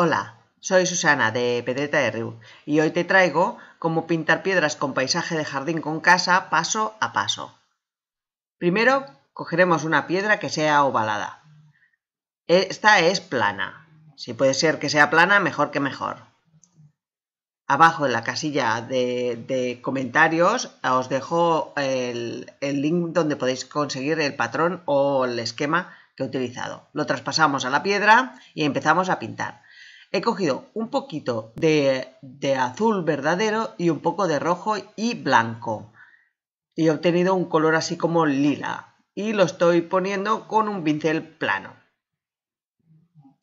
Hola, soy Susana de Pedreta de y hoy te traigo cómo pintar piedras con paisaje de jardín con casa paso a paso. Primero cogeremos una piedra que sea ovalada. Esta es plana. Si puede ser que sea plana, mejor que mejor. Abajo en la casilla de, comentarios eh, os dejo el link donde podéis conseguir el patrón o el esquema que he utilizado. Lo traspasamos a la piedra y empezamos a pintar. He cogido un poquito de, azul verdadero y un poco de rojo y blanco. Y he obtenido un color así como lila. Y lo estoy poniendo con un pincel plano.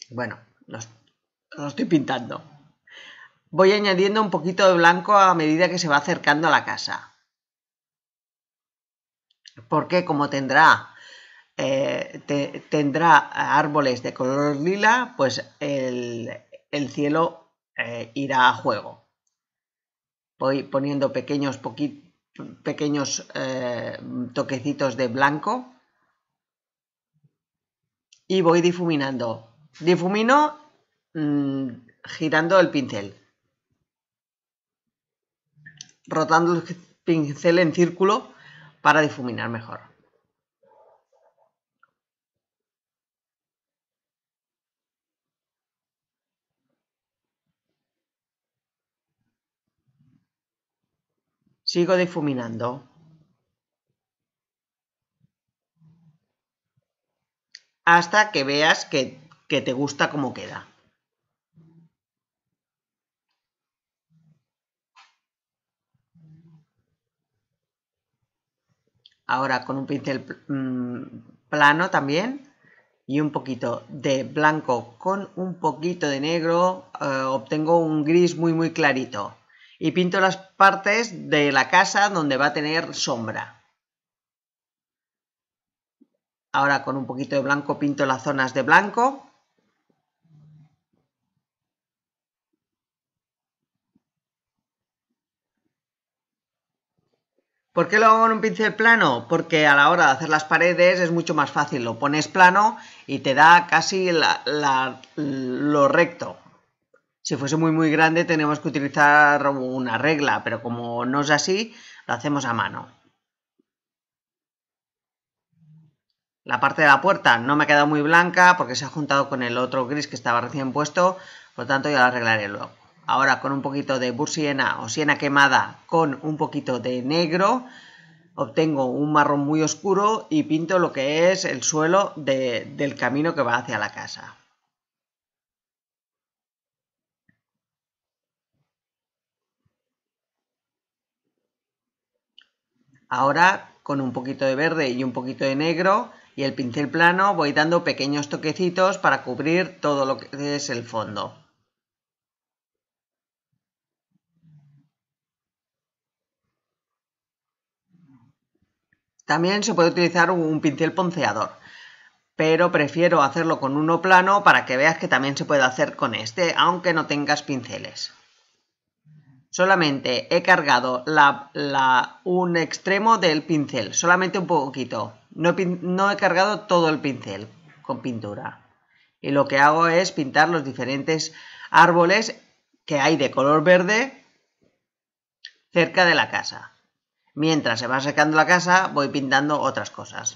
Bueno, lo estoy pintando. Voy añadiendo un poquito de blanco a medida que se va acercando a la casa. Porque como tendrá, eh, tendrá árboles de color lila, pues el, el cielo eh, irá a juego. Voy poniendo pequeños, pequeños eh, toquecitos de blanco y voy difuminando. Difumino mm, girando el pincel, rotando el pincel en círculo para difuminar mejor. Sigo difuminando. Hasta que veas que, te gusta cómo queda. Ahora con un pincel mm, plano también y un poquito de blanco con un poquito de negro eh, obtengo un gris muy muy clarito y pinto las partes de la casa donde va a tener sombra. Ahora con un poquito de blanco pinto las zonas de blanco. ¿Por qué lo hago con un pincel plano? Porque a la hora de hacer las paredes es mucho más fácil. Lo pones plano y te da casi lo recto. Si fuese muy muy grande tenemos que utilizar una regla, pero como no es así, lo hacemos a mano. La parte de la puerta no me ha quedado muy blanca porque se ha juntado con el otro gris que estaba recién puesto, por lo tanto ya la arreglaré luego. Ahora con un poquito de bursiena o siena quemada con un poquito de negro obtengo un marrón muy oscuro y pinto lo que es el suelo del camino que va hacia la casa. Ahora con un poquito de verde y un poquito de negro y el pincel plano voy dando pequeños toquecitos para cubrir todo lo que es el fondo. También se puede utilizar un pincel ponceador, pero prefiero hacerlo con uno plano para que veas que también se puede hacer con este, aunque no tengas pinceles. Solamente he cargado la, un extremo del pincel, solamente un poquito. No no he cargado todo el pincel con pintura. Y lo que hago es pintar los diferentes árboles que hay de color verde cerca de la casa. Mientras se va secando la casa, voy pintando otras cosas.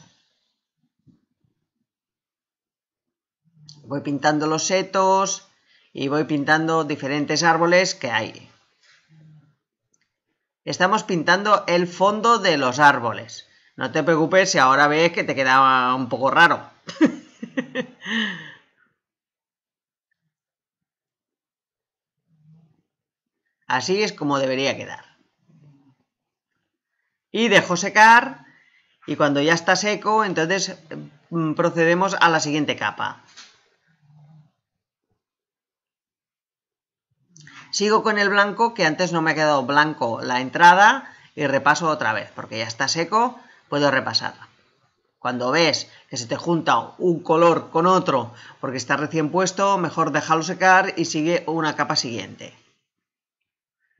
Voy pintando los setos y voy pintando diferentes árboles que hay estamos pintando el fondo de los árboles. No te preocupes si ahora ves que te quedaba un poco raro. Así es como debería quedar. Y dejo secar y cuando ya está seco, entonces mm, procedemos a la siguiente capa. Sigo con el blanco, que antes no me ha quedado blanco la entrada, y repaso otra vez, porque ya está seco, puedo repasarla. Cuando ves que se te junta un color con otro porque está recién puesto, mejor déjalo secar y sigue una capa siguiente.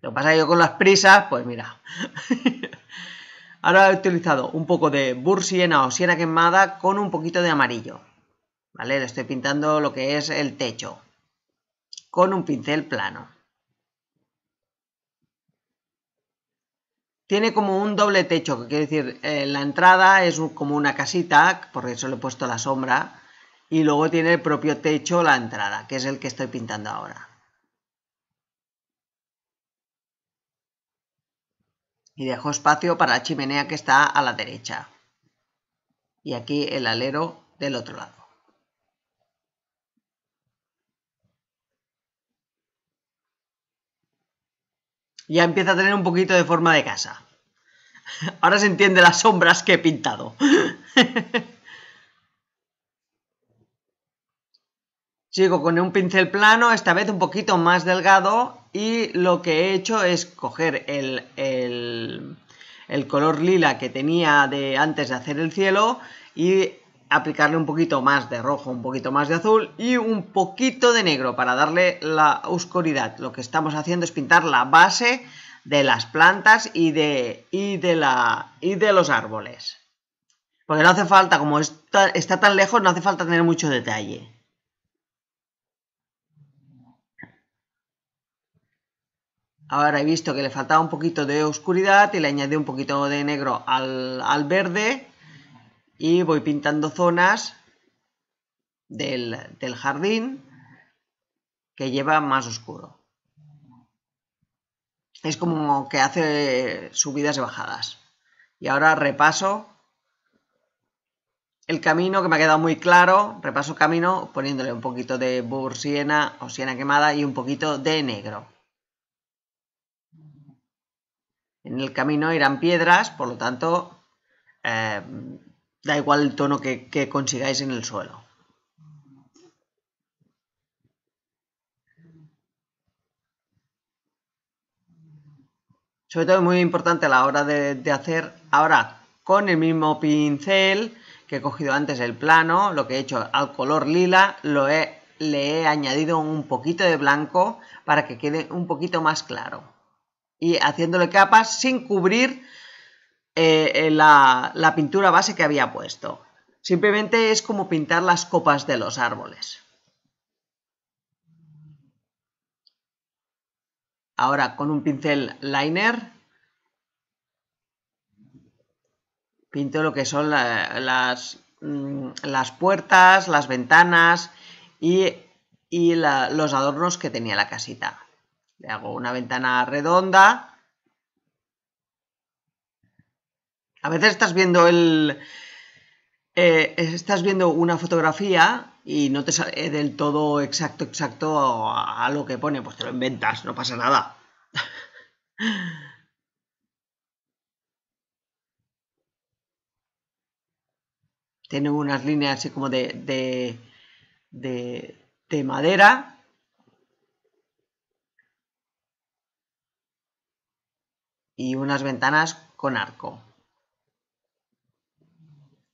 Lo que pasa yo con las prisas, pues mira. Ahora he utilizado un poco de Siena o siena quemada con un poquito de amarillo. ¿Vale? Le estoy pintando lo que es el techo con un pincel plano. tiene como un doble techo, que quiere decir, eh, la entrada es como una casita, por eso le he puesto la sombra, y luego tiene el propio techo la entrada, que es el que estoy pintando ahora. Y dejo espacio para la chimenea que está a la derecha. Y aquí el alero del otro lado. ya empieza a tener un poquito de forma de casa. Ahora se entiende las sombras que he pintado. Sigo con un pincel plano, esta vez un poquito más delgado y lo que he hecho es coger el, el, el color lila que tenía de antes de hacer el cielo y aplicarle un poquito más de rojo, un poquito más de azul y un poquito de negro para darle la oscuridad. Lo que estamos haciendo es pintar la base de las plantas y de, y de, la, y de los árboles. Porque no hace falta, como está, tan lejos, no hace falta tener mucho detalle. Ahora he visto que le faltaba un poquito de oscuridad y le añadí un poquito de negro al, al verde y voy pintando zonas del, jardín que lleva más oscuro. Es como que hace subidas y bajadas. Y ahora repaso el camino que me ha quedado muy claro, repaso camino poniéndole un poquito de bur siena o siena quemada y un poquito de negro. En el camino irán piedras, por lo tanto eh, Da igual el tono que, consigáis en el suelo. Sobre todo es muy importante a la hora de, hacer ahora con el mismo pincel que he cogido antes el plano, lo que he hecho al color lila, lo he, le he añadido un poquito de blanco para que quede un poquito más claro. Y haciéndole capas sin cubrir eh, eh, la, pintura base que había puesto. Simplemente es como pintar las copas de los árboles. Ahora con un pincel liner pinto lo que son las, mm, las, puertas, las ventanas y, los adornos que tenía la casita. Le hago una ventana redonda A veces estás viendo el. Eh, estás viendo una fotografía y no te sale del todo exacto, exacto a, lo que pone. Pues te lo inventas, no pasa nada. Tiene unas líneas así como de madera. Y unas ventanas con arco.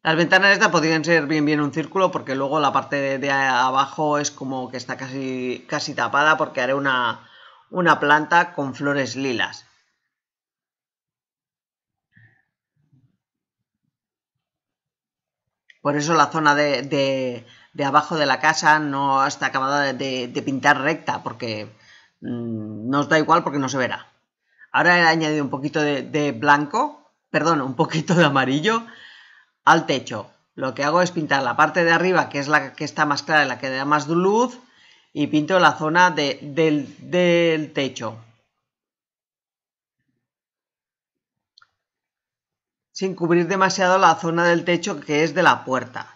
Las ventanas estas podrían ser bien bien un círculo porque luego la parte de, abajo es como que está casi, casi tapada porque haré una, planta con flores lilas. Por eso la zona de, de, abajo de la casa no está acabada de, pintar recta, porque mm, nos da igual porque no se verá. Ahora he añadido un poquito de, blanco, perdón, un poquito de amarillo al techo. Lo que hago es pintar la parte de arriba, que es la que está más clara y la que da más luz, y pinto la zona del, techo. Sin cubrir demasiado la zona del techo que es de la puerta.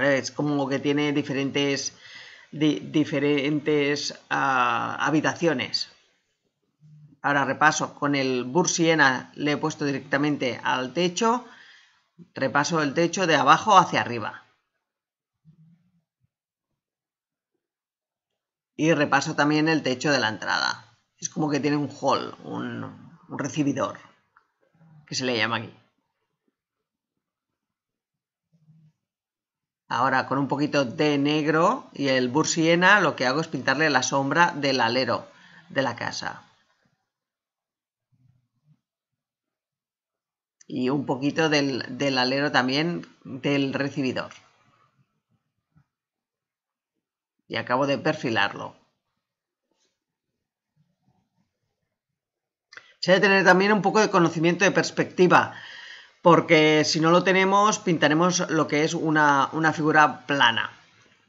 Es como que tiene diferentes, diferentes ah, habitaciones. Ahora repaso, con el Bursiena le he puesto directamente al techo Repaso el techo de abajo hacia arriba. Y repaso también el techo de la entrada. Es como que tiene un hall, un, recibidor, que se le llama aquí. Ahora con un poquito de negro y el bursiena lo que hago es pintarle la sombra del alero de la casa. y un poquito del, alero también del recibidor. Y acabo de perfilarlo. Se debe tener también un poco de conocimiento de perspectiva, porque si no lo tenemos, pintaremos lo que es una, figura plana.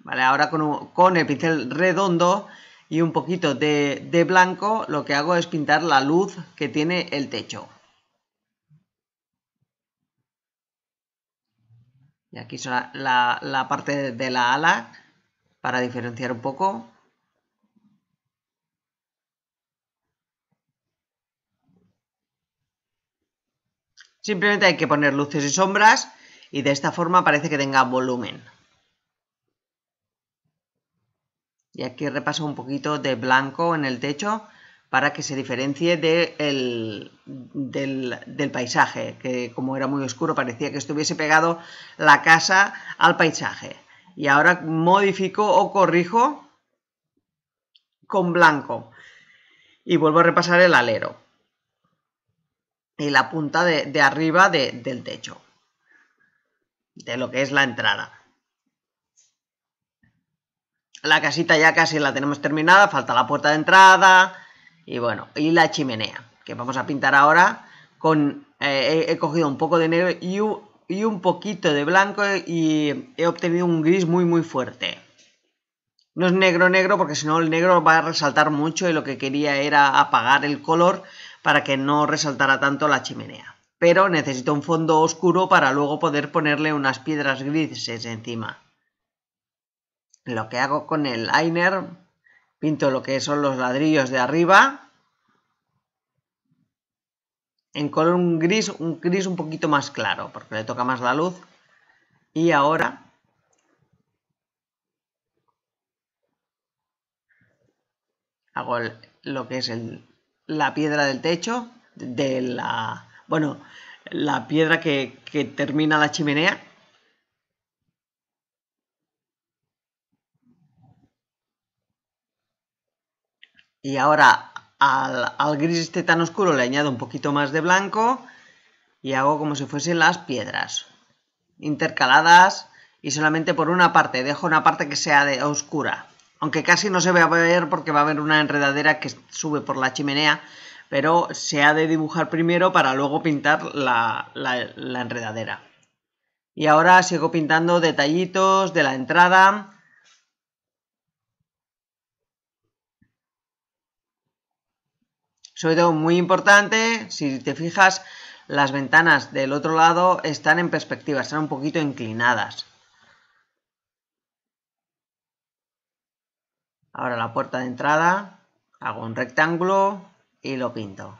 Ahora con, el pincel redondo y un poquito de, de blanco, lo que hago es pintar la luz que tiene el techo. Y aquí es la parte de la ala para diferenciar un poco. Simplemente hay que poner luces y sombras y de esta forma parece que tenga volumen. Y aquí repaso un poquito de blanco en el techo para que se diferencie del, paisaje, que como era muy oscuro parecía que estuviese pegado la casa al paisaje. Y ahora modifico o corrijo con blanco. Y vuelvo a repasar el alero y la punta de, arriba del techo, de lo que es la entrada. La casita ya casi la tenemos terminada, falta la puerta de entrada, y bueno, y la chimenea, que vamos a pintar ahora con... Eh, he, cogido un poco de negro y un, y un poquito de blanco y he obtenido un gris muy muy fuerte. No es negro negro porque si no el negro va a resaltar mucho y lo que quería era apagar el color para que no resaltara tanto la chimenea. Pero necesito un fondo oscuro para luego poder ponerle unas piedras grises encima. Lo que hago con el liner Pinto lo que son los ladrillos de arriba. En color un gris, un gris un poquito más claro, porque le toca más la luz. Y ahora hago lo que es la piedra del techo, de la, bueno, la piedra que, que termina la chimenea. y ahora al, gris este tan oscuro le añado un poquito más de blanco y hago como si fuesen las piedras intercaladas y solamente por una parte, dejo una parte que sea de oscura aunque casi no se vea a ver porque va a haber una enredadera que sube por la chimenea pero se ha de dibujar primero para luego pintar la, la enredadera y ahora sigo pintando detallitos de la entrada Sobre todo muy importante, si te fijas, las ventanas del otro lado están en perspectiva, están un poquito inclinadas. Ahora la puerta de entrada, hago un rectángulo y lo pinto.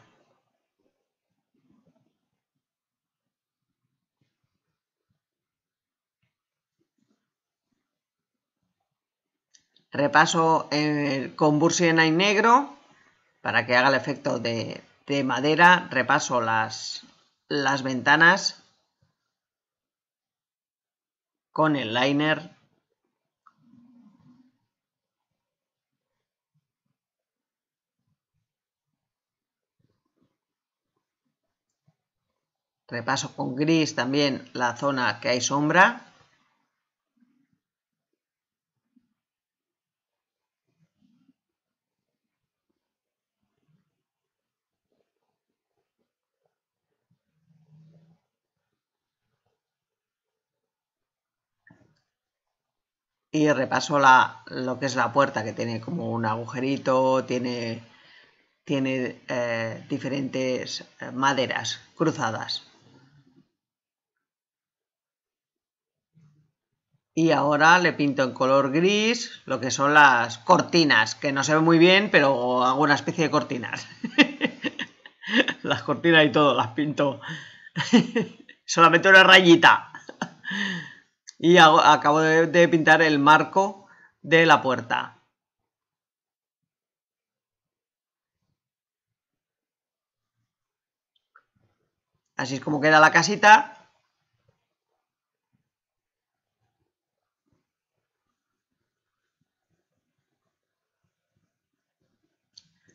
Repaso con Bursi y negro para que haga el efecto de, madera. Repaso las ventanas con el liner. Repaso con gris también la zona que hay sombra. y repasó la, lo que es la puerta, que tiene como un agujerito, tiene, tiene eh, diferentes eh, maderas cruzadas. Y ahora le pinto en color gris lo que son las cortinas, que no se ve muy bien, pero hago una especie de cortinas. las cortinas y todo las pinto. Solamente una rayita y acabo de, pintar el marco de la puerta. Así es como queda la casita.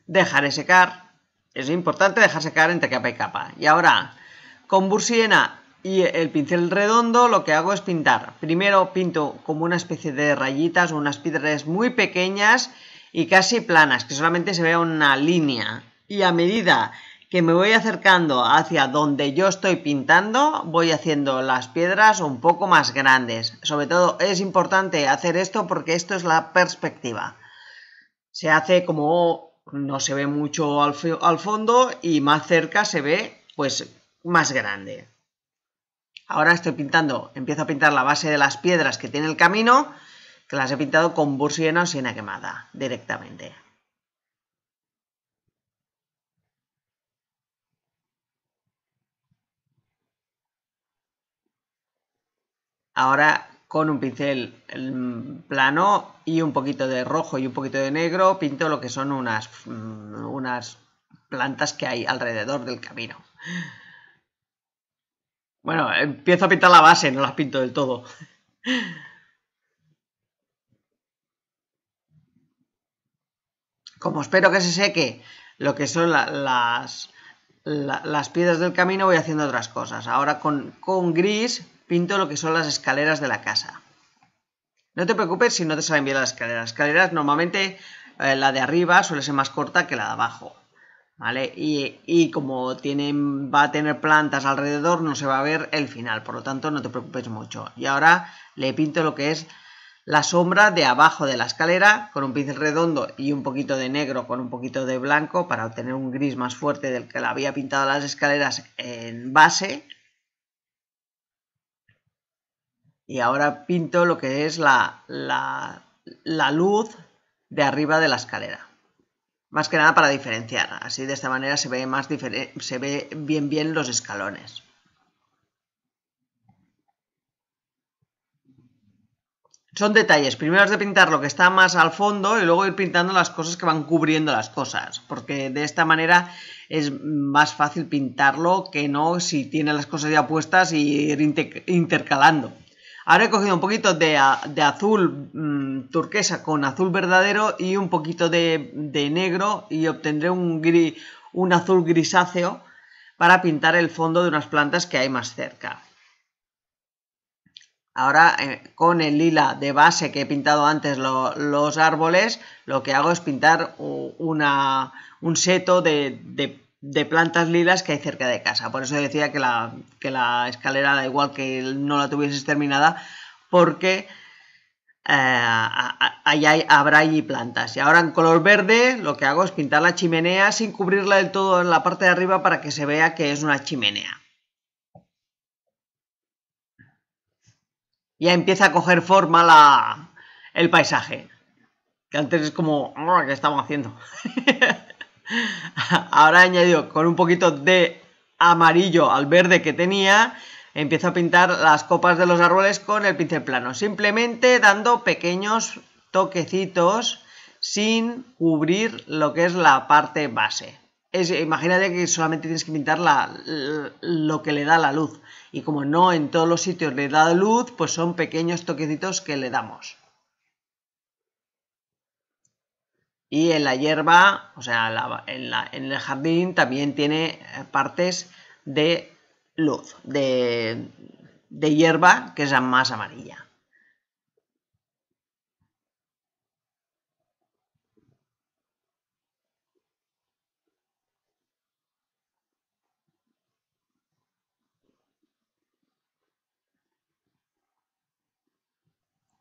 Dejaré secar. Es importante dejar secar entre capa y capa. Y ahora, con bursiena y el pincel redondo lo que hago es pintar. Primero pinto como una especie de rayitas o unas piedras muy pequeñas y casi planas, que solamente se vea una línea. Y a medida que me voy acercando hacia donde yo estoy pintando, voy haciendo las piedras un poco más grandes. Sobre todo es importante hacer esto porque esto es la perspectiva. Se hace como no se ve mucho al, al fondo y más cerca se ve pues más grande. Ahora estoy pintando, empiezo a pintar la base de las piedras que tiene el camino, que las he pintado con burs o siena quemada directamente. Ahora con un pincel mm, plano y un poquito de rojo y un poquito de negro pinto lo que son unas, mm, unas plantas que hay alrededor del camino. Bueno, empiezo a pintar la base, no las pinto del todo. Como espero que se seque lo que son las, las piedras del camino, voy haciendo otras cosas. Ahora con, con gris pinto lo que son las escaleras de la casa. No te preocupes si no te salen bien las escaleras. Las escaleras normalmente eh, la de arriba suele ser más corta que la de abajo. Y, como tienen, va a tener plantas alrededor, no se va a ver el final, por lo tanto no te preocupes mucho. Y ahora le pinto lo que es la sombra de abajo de la escalera con un pincel redondo y un poquito de negro con un poquito de blanco para obtener un gris más fuerte del que la había pintado las escaleras en base. Y ahora pinto lo que es la, la luz de arriba de la escalera. Más que nada para diferenciar, así de esta manera se ve, más se ve bien bien los escalones. son detalles. Primero es de pintar lo que está más al fondo y luego ir pintando las cosas que van cubriendo las cosas, porque de esta manera es más fácil pintarlo que no si tiene las cosas ya puestas y ir intercalando. Ahora he cogido un poquito de, azul mm, turquesa con azul verdadero y un poquito de, negro y obtendré un, gris, un azul grisáceo para pintar el fondo de unas plantas que hay más cerca. Ahora eh, con el lila de base que he pintado antes los árboles, lo que hago es pintar un seto de, de de plantas lilas que hay cerca de casa. Por eso decía que la, la escalera, da igual que no la tuvieses terminada, porque eh, habrá allí plantas. Y ahora en color verde lo que hago es pintar la chimenea sin cubrirla del todo en la parte de arriba para que se vea que es una chimenea. Ya empieza a coger forma la, el paisaje. Que antes es como, ah, ¿qué estamos haciendo? Ahora añadido con un poquito de amarillo al verde que tenía, empiezo a pintar las copas de los árboles con el pincel plano, simplemente dando pequeños toquecitos sin cubrir lo que es la parte base. Es, imagínate que solamente tienes que pintar lo que le da la luz y como no en todos los sitios le da luz, pues son pequeños toquecitos que le damos. Y en la hierba, o sea, en, el jardín también tiene eh, partes de luz, de, de hierba que es la más amarilla.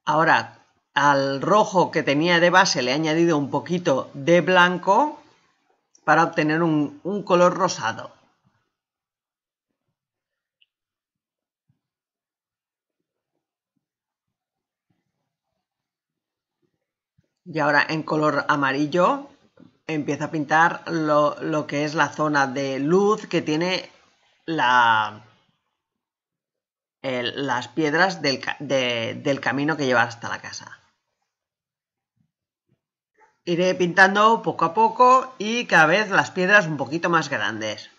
Ahora, al rojo que tenía de base le he añadido un poquito de blanco para obtener un, color rosado. Y ahora en color amarillo empieza a pintar lo, que es la zona de luz que tiene las piedras del camino que lleva hasta la casa. Iré pintando poco a poco y cada vez las piedras un poquito más grandes.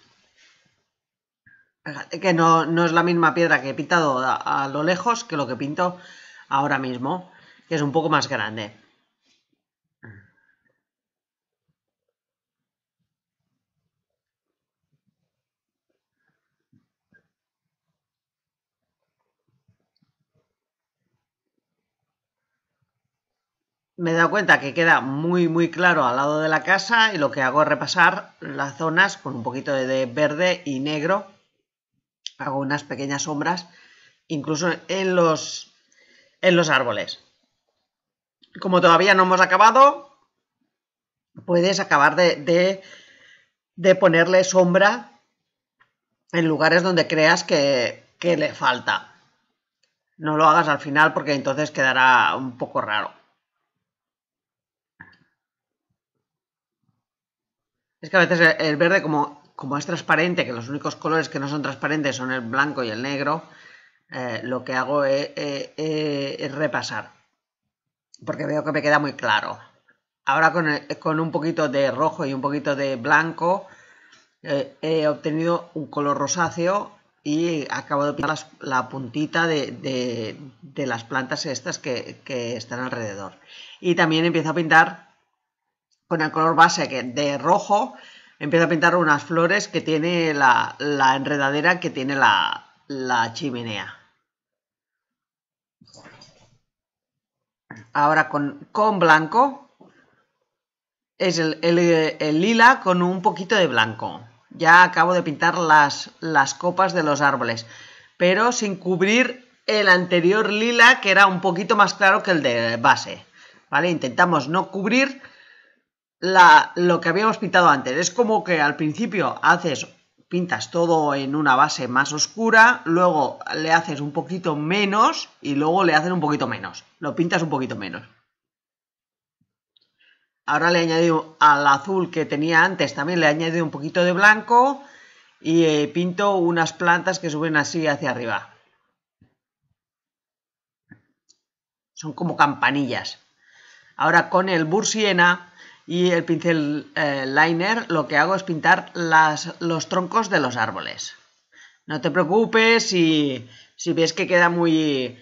que no, no es la misma piedra que he pintado a lo lejos que lo que pinto ahora mismo, que es un poco más grande. me he dado cuenta que queda muy muy claro al lado de la casa y lo que hago es repasar las zonas con un poquito de verde y negro. Hago unas pequeñas sombras incluso en los, en los árboles. Como todavía no hemos acabado, puedes acabar de, ponerle sombra en lugares donde creas que, que le falta. No lo hagas al final porque entonces quedará un poco raro. Es que a veces el verde, como, es transparente, que los únicos colores que no son transparentes son el blanco y el negro, eh, lo que hago e, e, e, es, repasar, porque veo que me queda muy claro. Ahora con, un poquito de rojo y un poquito de blanco eh, he obtenido un color rosáceo y acabo de pintar la puntita de, las plantas estas que están alrededor. Y también empiezo a pintar con el color base de rojo, Empiezo a pintar unas flores que tiene la, enredadera que tiene la, chimenea. Ahora con, con blanco es el, lila con un poquito de blanco. Ya acabo de pintar las, las copas de los árboles, pero sin cubrir el anterior lila que era un poquito más claro que el de base. ¿Vale? Intentamos no cubrir lo que habíamos pintado antes. Es como que al principio haces, pintas todo en una base más oscura, luego le haces un poquito menos y luego le haces un poquito menos. Lo pintas un poquito menos. Ahora le he añadido al azul que tenía antes, también le he añadido un poquito de blanco y eh, pinto unas plantas que suben así hacia arriba. Son como campanillas. Ahora con el bursiena y el pincel eh, liner lo que hago es pintar los troncos de los árboles. No te preocupes si, ves que queda eh,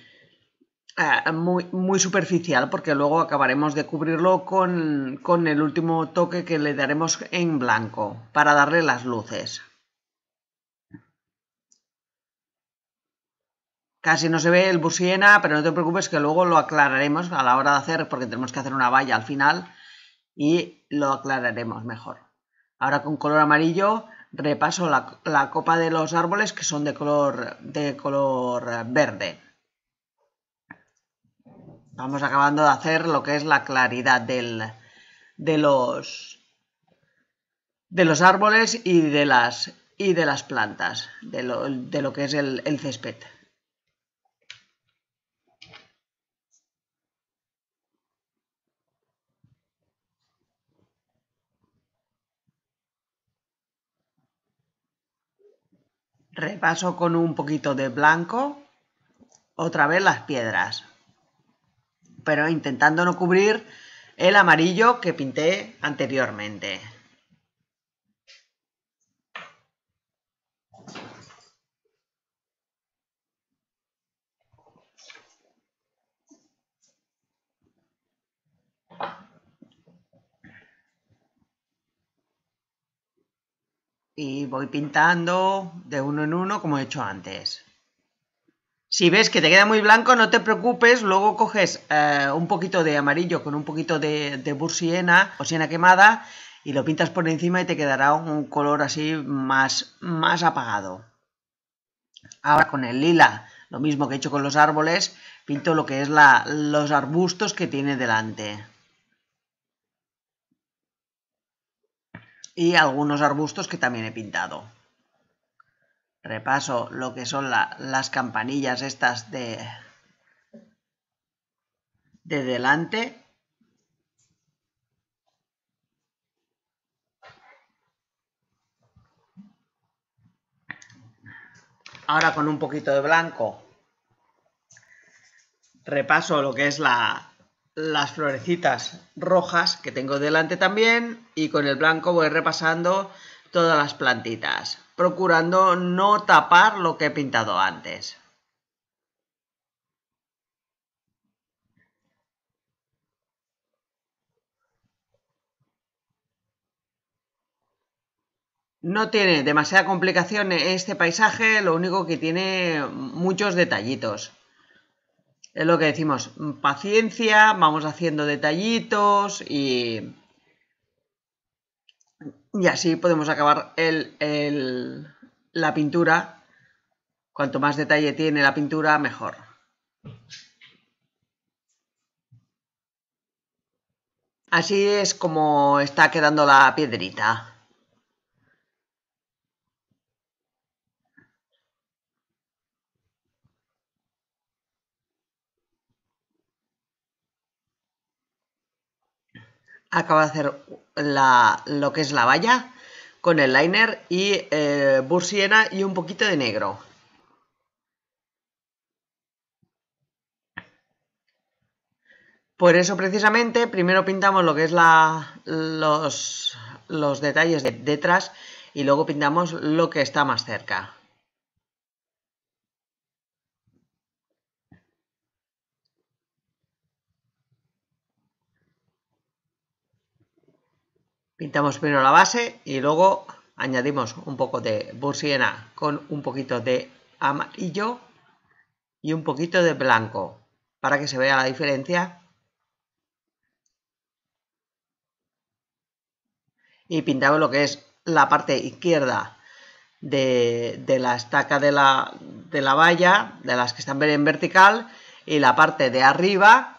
muy, muy, superficial porque luego acabaremos de cubrirlo con, con el último toque que le daremos en blanco para darle las luces. Casi no se ve el busiena, pero no te preocupes que luego lo aclararemos a la hora de hacer, porque tenemos que hacer una valla al final, y lo aclararemos mejor. Ahora con color amarillo repaso la, copa de los árboles que son de color, de color verde. Vamos acabando de hacer lo que es la claridad de, los, árboles y de las, plantas, de lo, que es el césped. Repaso con un poquito de blanco otra vez las piedras, pero intentando no cubrir el amarillo que pinté anteriormente. y voy pintando de uno en uno como he hecho antes. Si ves que te queda muy blanco, no te preocupes, luego coges eh, un poquito de amarillo con un poquito de, bursiena o siena quemada y lo pintas por encima y te quedará un color así más, más apagado. Ahora con el lila, lo mismo que he hecho con los árboles, pinto lo que es los arbustos que tiene delante. y algunos arbustos que también he pintado. Repaso lo que son las campanillas estas de, de delante. Ahora con un poquito de blanco repaso lo que es la, las florecitas rojas que tengo delante también y con el blanco voy repasando todas las plantitas, procurando no tapar lo que he pintado antes. No tiene demasiada complicación este paisaje, lo único que tiene muchos detallitos es lo que decimos, mm, paciencia, vamos haciendo detallitos y, así podemos acabar el, el, la pintura. Cuanto más detalle tiene la pintura, mejor. Así es como está quedando la piedrita. Acaba de hacer lo que es la valla con el liner y eh, y un poquito de negro. Por eso precisamente primero pintamos lo que es los, los detalles detrás y luego pintamos lo que está más cerca. Pintamos primero la base y luego añadimos un poco de bursiena con un poquito de amarillo y un poquito de blanco para que se vea la diferencia. Y pintamos lo que es la parte izquierda de, la estaca de la, de la valla, de las que están en vertical, y la parte de arriba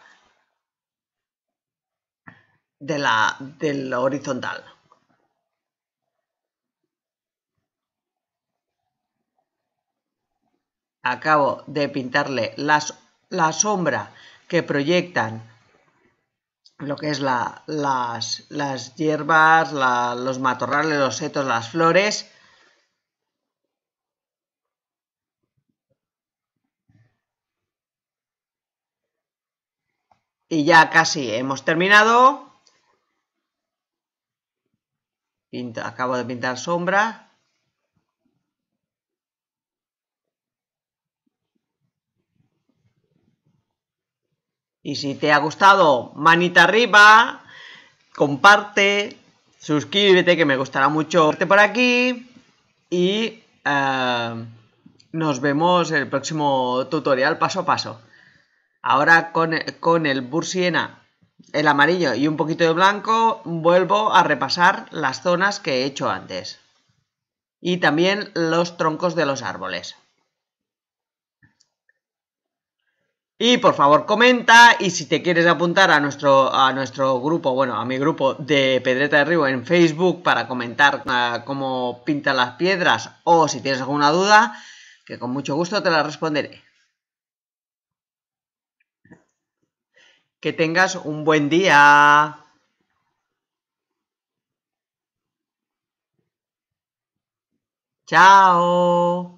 de la, del horizontal. Acabo de pintarle la sombra que proyectan lo que es la, las, las, hierbas, los matorrales, los setos, las flores. Y ya casi hemos terminado acabo de pintar sombra. Y si te ha gustado, manita arriba, comparte, suscríbete que me gustará mucho por aquí y eh, nos vemos en el próximo tutorial paso a paso. Ahora con, con el Bursiena el amarillo y un poquito de blanco, vuelvo a repasar las zonas que he hecho antes. Y también los troncos de los árboles. Y por favor comenta y si te quieres apuntar a nuestro, a nuestro grupo, bueno, a mi grupo de Pedreta de Río en Facebook para comentar ah, cómo pintan las piedras o si tienes alguna duda, que con mucho gusto te la responderé. Que tengas un buen día. Chao.